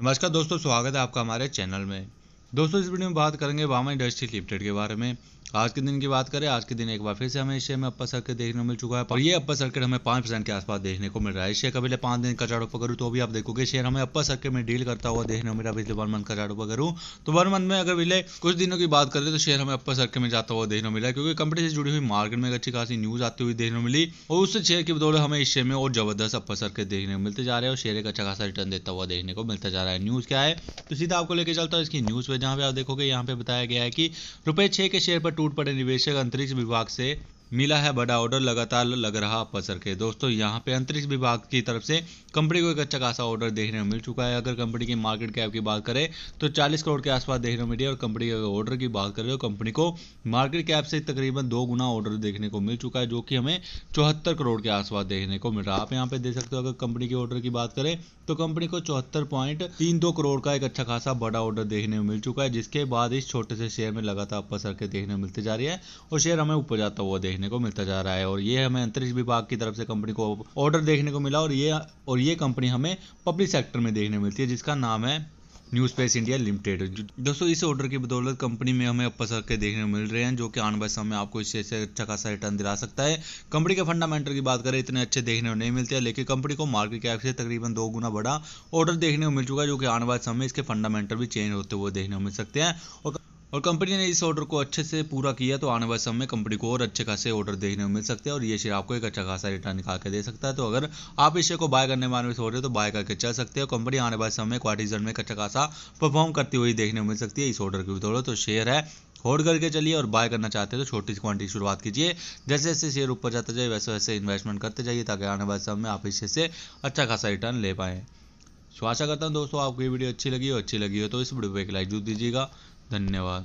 नमस्कार दोस्तों स्वागत है आपका हमारे चैनल में दोस्तों इस वीडियो में बात करेंगे वामा इंडस्ट्री लिमिटेड के बारे में आज के दिन की बात करें आज के दिन एक बार फिर से हमें एशिया में अपर सर्किट देखने को मिल चुका है और ये अपर सर्किट हमें पांच परसेंट के आसपास देखने को मिल रहा है एशिया का पहले पांच दिन का चार्ट ऊपर करूँ तो भी आप देखोगे शेयर हमें अपर सर्किट में डील करता हुआ देखने को मिला पिछले वन मंथ का चार्ट ऊपर करूँ तो वन मंथ में अगर पहले कुछ दिनों की बात करें तो शेयर हमें अपर सर्किट में जाता हुआ देखने को मिला क्योंकि कंपनी से जुड़ी हुई मार्केट में अच्छी खासी न्यूज आती हुई देखने को मिली और उससे शेयर की बदौलत हमें एशिया में और जबरदस्त अपर सर्किट देखने को मिलते जा रहे हैं और शेयर एक अच्छा खासा रिटर्न देता हुआ देखने को मिलता जा रहा है न्यूज क्या है तो सीधा आपको लेके चलता हूँ इसकी न्यूज़ पे जहां पे आप देखोगे यहाँ पे बताया गया है कि रुपए छह के शेयर पर टूट पड़े निवेशक अंतरिक्ष विभाग से मिला है बड़ा ऑर्डर लगातार लग रहा पसर के दोस्तों यहाँ पे अंतरिक्ष विभाग की तरफ से कंपनी को एक अच्छा खासा ऑर्डर देखने को मिल चुका है अगर कंपनी की मार्केट कैप की बात करें तो 40 करोड़ के आसपास देखने को मिली और कंपनी के ऑर्डर की बात करें तो कंपनी को मार्केट कैप से तकरीबन दो गुना ऑर्डर देखने को मिल चुका है जो कि हमें चौहत्तर करोड़ के आसपास देखने को मिल रहा है आप यहाँ पे देख सकते हो अगर कंपनी के ऑर्डर की बात करें तो कंपनी को चौहत्तर पॉइंट तीन दो करोड़ का एक अच्छा खासा बड़ा ऑर्डर देखने को मिल चुका है जिसके बाद इस छोटे से शेयर में लगातार अपसर के देखने को मिलती जा रही है और शेयर हमें ऊपर जाता हुआ देखने देखने को मिलता जा रहा है और ये हमें अंतरिक्ष विभाग की तरफ से कंपनी को ऑर्डर देखने को मिला और ये और ये कंपनी हमें पब्लिक सेक्टर में देखने मिलती है जिसका नाम है न्यू स्पेस इंडिया लिमिटेड दोस्तों इस ऑर्डर की बदौलत कंपनी में हमें अपर के देखने मिल रहे हैं जो कि आने वाले समय आपको इससे से अच्छा खासा रिटर्न दिला सकता है कंपनी के फंडामेंटल की बात करें इतने अच्छे देखने को नहीं मिलते हैं लेकिन कंपनी को मार्केट कैप से तकरीबन दो गुना बड़ा ऑर्डर देखने को मिल चुका है जो कि आने वाले समय इसके फंडामेंटल भी चेंज होते हुए देखने को मिल सकते हैं और और कंपनी ने इस ऑर्डर को अच्छे से पूरा किया तो आने वाले समय में कंपनी को और अच्छे खासे ऑर्डर देखने को मिल सकते हैं और ये शेयर आपको एक अच्छा खासा रिटर्न निकाल के दे सकता है तो अगर आप इस शेयर को बाय करने वाले सोच रहे हो तो बाय करके चल सकते हैं कंपनी आने वाले समय क्वार्टीजन में एक अच्छा खासा परफॉर्म करती हुई देखने को मिल सकती है इस ऑर्डर की भी तो शेयर है होल्ड करके चलिए और बाय करना चाहते हैं तो छोटी सी क्वांटिटी शुरुआत कीजिए जैसे जैसे शेयर ऊपर जाता जाए वैसे वैसे इन्वेस्टमेंट करते जाइए ताकि आने वाले समय में आप इस शेयर से अच्छा खासा रिटर्न ले पाएँ सो तो आशा करता हूँ दोस्तों आपको ये वीडियो अच्छी लगी हो अच्छी लगी हो तो इस वीडियो पर एक लाइक जरूर दीजिएगा धन्यवाद